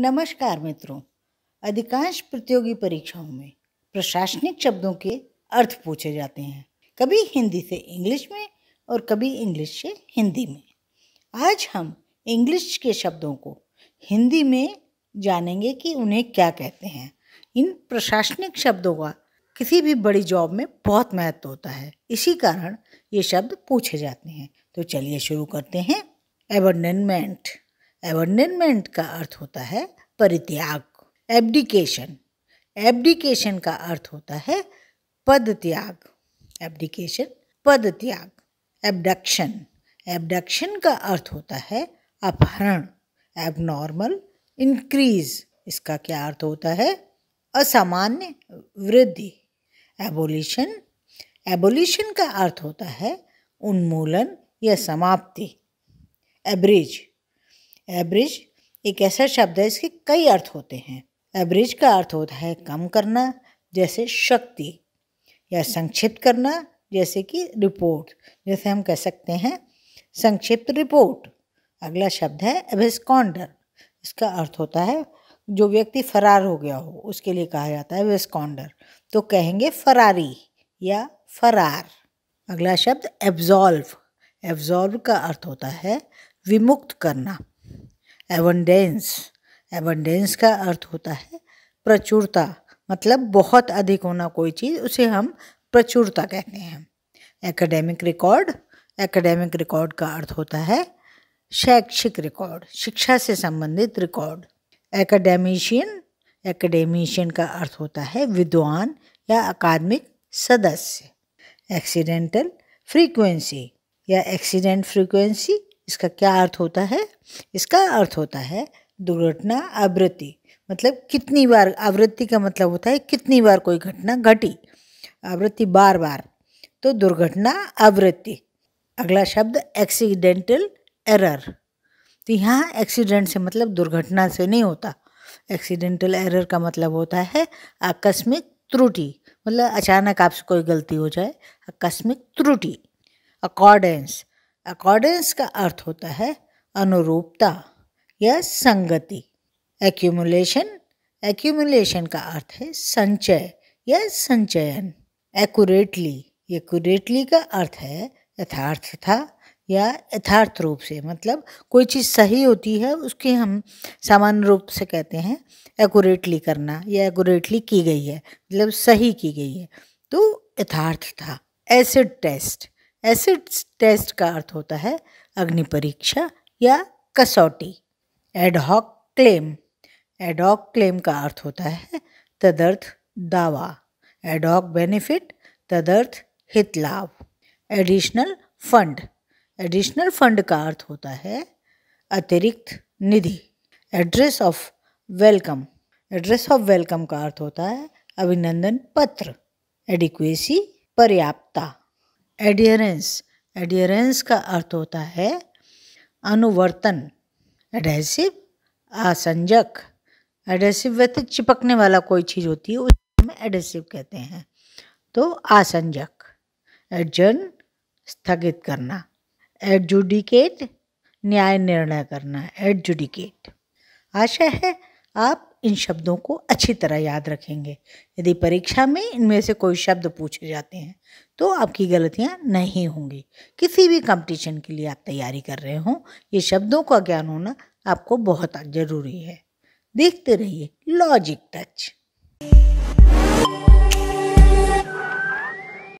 नमस्कार मित्रों अधिकांश प्रतियोगी परीक्षाओं में प्रशासनिक शब्दों के अर्थ पूछे जाते हैं कभी हिंदी से इंग्लिश में और कभी इंग्लिश से हिंदी में आज हम इंग्लिश के शब्दों को हिंदी में जानेंगे कि उन्हें क्या कहते हैं इन प्रशासनिक शब्दों का किसी भी बड़ी जॉब में बहुत महत्व होता है इसी कारण ये शब्द पूछे जाते हैं तो चलिए शुरू करते हैं एबंडनमेंट एवर्नमेंट का अर्थ होता है परित्याग एब्डिकेशन एब्डिकेशन का अर्थ होता है पद त्याग एब्डिकेशन पद त्याग एबडक्शन एबडक्शन का अर्थ होता है अपहरण एबनॉर्मल इंक्रीज इसका क्या अर्थ होता है असामान्य वृद्धि एबोलिशन एबोलिशन का अर्थ होता है उन्मूलन या समाप्ति एब्रिज एवरेज एक ऐसा शब्द है इसके कई अर्थ होते हैं एवरेज का अर्थ होता है कम करना जैसे शक्ति या संक्षिप्त करना जैसे कि रिपोर्ट जैसे हम कह सकते हैं संक्षिप्त रिपोर्ट अगला शब्द है एवेस्कॉन्डर इसका अर्थ होता है जो व्यक्ति फरार हो गया हो उसके लिए कहा जाता है एवेस्कॉन्डर तो कहेंगे फरारी या फरार अगला शब्द एब्जॉल्व एब्जॉल्व का अर्थ होता है विमुक्त करना एवंडेंस एवंडेंस का अर्थ होता है प्रचुरता मतलब बहुत अधिक होना कोई चीज़ उसे हम प्रचुरता कहते हैं एकेडमिक रिकॉर्ड एकेडमिक रिकॉर्ड का अर्थ होता है शैक्षिक रिकॉर्ड शिक्षा से संबंधित रिकॉर्ड एकेडमिशियन एकेडमिशियन का अर्थ होता है विद्वान या अकादमिक सदस्य एक्सीडेंटल फ्रीक्वेंसी या एक्सीडेंट फ्रीक्वेंसी इसका क्या अर्थ होता है इसका अर्थ होता है दुर्घटना आवृत्ति मतलब कितनी बार आवृत्ति का मतलब होता है कितनी बार कोई घटना घटी आवृत्ति बार बार तो दुर्घटना आवृत्ति अगला शब्द एक्सीडेंटल एरर तो यहाँ एक्सीडेंट से मतलब दुर्घटना से नहीं होता एक्सीडेंटल एरर का मतलब होता है आकस्मिक त्रुटि मतलब अचानक आपसे कोई गलती हो जाए आकस्मिक त्रुटि अकॉर्डेंस अकॉर्डेंस का अर्थ होता है अनुरूपता या संगति एक्यूमुलेशन एक्यूमुलेशन का अर्थ है संचय या संचयन एक्यूरेटली एक्यूरेटली का अर्थ है यथार्थता या यथार्थ रूप से मतलब कोई चीज़ सही होती है उसके हम सामान्य रूप से कहते हैं एक्यूरेटली करना या एक्यूरेटली की गई है मतलब सही की गई है तो यथार्थ था एसिड टेस्ट एसिड टेस्ट का अर्थ होता है अग्नि परीक्षा या कसौटी एडहॉक क्लेम एडॉक क्लेम का अर्थ होता है तदर्थ दावा एडॉक बेनिफिट तदर्थ हित लाभ एडिशनल फंड एडिशनल फंड का अर्थ होता है अतिरिक्त निधि address of welcome address of welcome का अर्थ होता है अभिनंदन पत्र एडिक्वेसी पर्याप्ता एडियरेंस एडियरेंस का अर्थ होता है अनुवर्तन एडहेसिव आसंजक एडेसिव वैसे चिपकने वाला कोई चीज़ होती है उसको हम एडेसिव कहते हैं तो आसंजक एडजन स्थगित करना एडजुडिकेट न्याय निर्णय करना एडजुडिकेट आशा है आप इन शब्दों को अच्छी तरह याद रखेंगे यदि परीक्षा में इनमें से कोई शब्द पूछे जाते हैं तो आपकी गलतियां नहीं होंगी किसी भी कंपटीशन के लिए आप तैयारी कर रहे हो ये शब्दों का ज्ञान होना आपको बहुत ज़रूरी है देखते रहिए लॉजिक टच